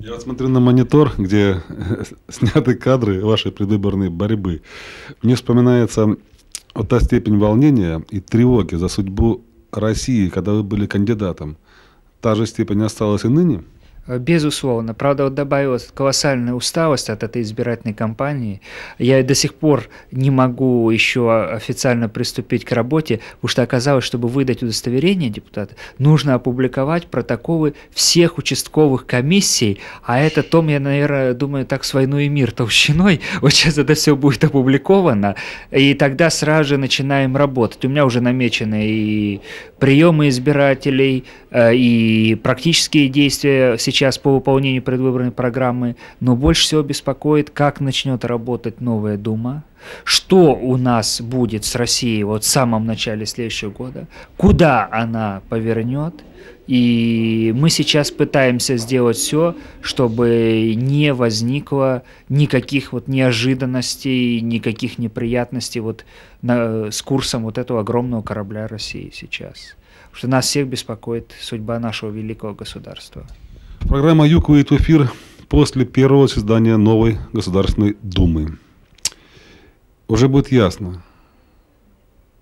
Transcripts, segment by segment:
Я вот смотрю на монитор, где сняты кадры вашей предвыборной борьбы. Мне вспоминается вот та степень волнения и тревоги за судьбу России, когда вы были кандидатом. Та же степень осталась и ныне? Э, безусловно. Правда, вот добавилась колоссальная усталость от этой избирательной кампании. Я до сих пор не могу еще официально приступить к работе, потому что оказалось, чтобы выдать удостоверение депутата, нужно опубликовать протоколы всех участковых комиссий, а это том, я, наверное, думаю, так с войну и мир толщиной, вот сейчас это все будет опубликовано, и тогда сразу же начинаем работать. У меня уже намечены и приемы избирателей, э, и практические действия сейчас сейчас по выполнению предвыборной программы, но больше всего беспокоит, как начнет работать новая Дума, что у нас будет с Россией вот в самом начале следующего года, куда она повернет. И мы сейчас пытаемся сделать все, чтобы не возникло никаких вот неожиданностей, никаких неприятностей вот на, с курсом вот этого огромного корабля России сейчас. Потому что нас всех беспокоит судьба нашего великого государства. Программа «Юг» выйдет в эфир после первого создания новой Государственной Думы. Уже будет ясно,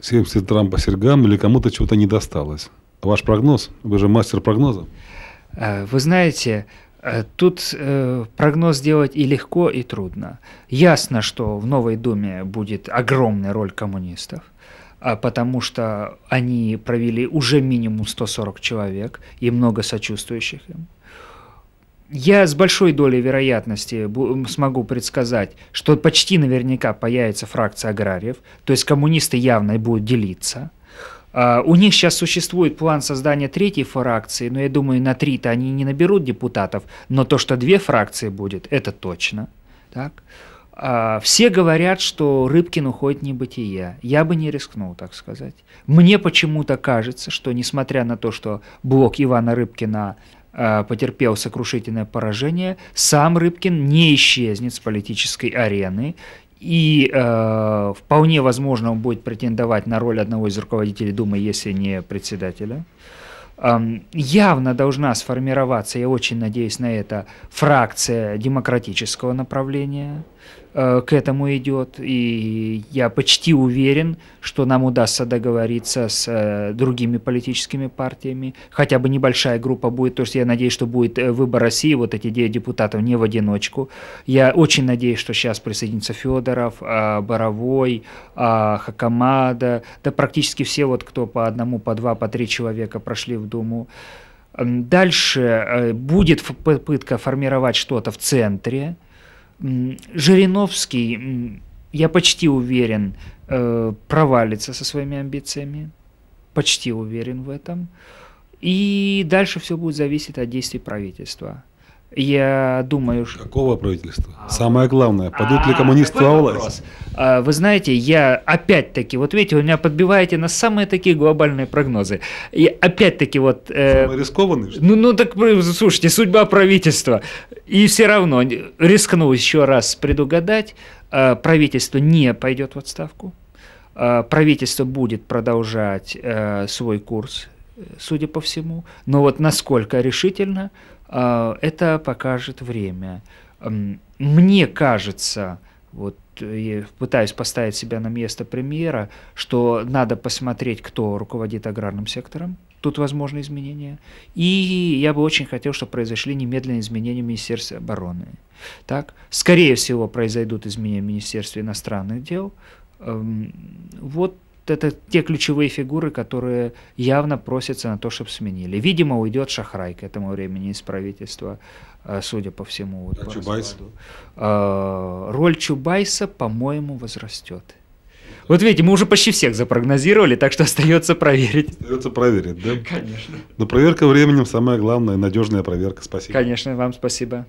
70 драм по сергам или кому-то чего-то не досталось. Ваш прогноз? Вы же мастер прогноза. Э, вы знаете, э, Тут э, прогноз делать и легко, и трудно. Ясно, что в Новой Думе будет огромная роль коммунистов, а потому что они провели уже минимум 140 человек и много сочувствующих им я с большой долей вероятности смогу предсказать, что почти наверняка появится фракция аграриев, то есть коммунисты явно будут делиться. А, у них сейчас существует план создания третьей фракции, но я думаю, на три-то они не наберут депутатов, но то, что две фракции будет, это точно. Так? А, все говорят, что Рыбкин уходит в небытие. Я бы не рискнул, так сказать. Мне почему-то кажется, что несмотря на то, что блок Ивана Рыбкина Э, потерпел сокрушительное поражение, сам Рыбкин не исчезнет с политической арены, и э, вполне возможно он будет претендовать на роль одного из руководителей Думы, если не председателя явно должна сформироваться, я очень надеюсь на это, фракция демократического направления э, к этому идет, и я почти уверен, что нам удастся договориться с э, другими политическими партиями, хотя бы небольшая группа будет, То есть я надеюсь, что будет э, выбор России, вот эти 9 депутатов не в одиночку. Я очень надеюсь, что сейчас присоединится Федоров, а, Боровой, а, Хакамада, да практически все вот, кто по одному, по два, по три человека прошли в Думу. Дальше э, будет попытка формировать что-то в центре. Жириновский, я почти уверен, э, провалится со своими амбициями. Почти уверен в этом. И дальше все будет зависеть от действий правительства. Я думаю, что... Какого правительства? Самое главное, пойдут ли а, коммунисты во власть? А, вы знаете, я опять-таки, вот видите, вы меня подбиваете на самые такие глобальные прогнозы. И опять-таки вот... Э, самые Ну, ну так, слушайте, судьба правительства. И все равно, рискну еще раз предугадать, э, правительство не пойдет в отставку. Э, правительство будет продолжать э, свой курс судя по всему. Но вот насколько решительно, а, это покажет время. Мне кажется, вот э, я пытаюсь поставить себя на место премьера, что надо посмотреть, кто руководит аграрным сектором. Тут возможны изменения. И я бы очень хотел, чтобы произошли немедленные изменения в Министерстве обороны. Так? Скорее всего, произойдут изменения в Министерстве иностранных дел. Эм, вот это те ключевые фигуры, которые явно просятся на то, чтобы сменили. Видимо, уйдет Шахрай к этому времени из правительства, э, судя по всему. Вот, а по Чубайс? Э, роль Чубайса, по-моему, возрастет. Вот видите, мы уже почти всех запрогнозировали, так что остается проверить. Остается проверить, да? Конечно. Но проверка временем самая главная, надежная проверка. Спасибо. Конечно, вам спасибо.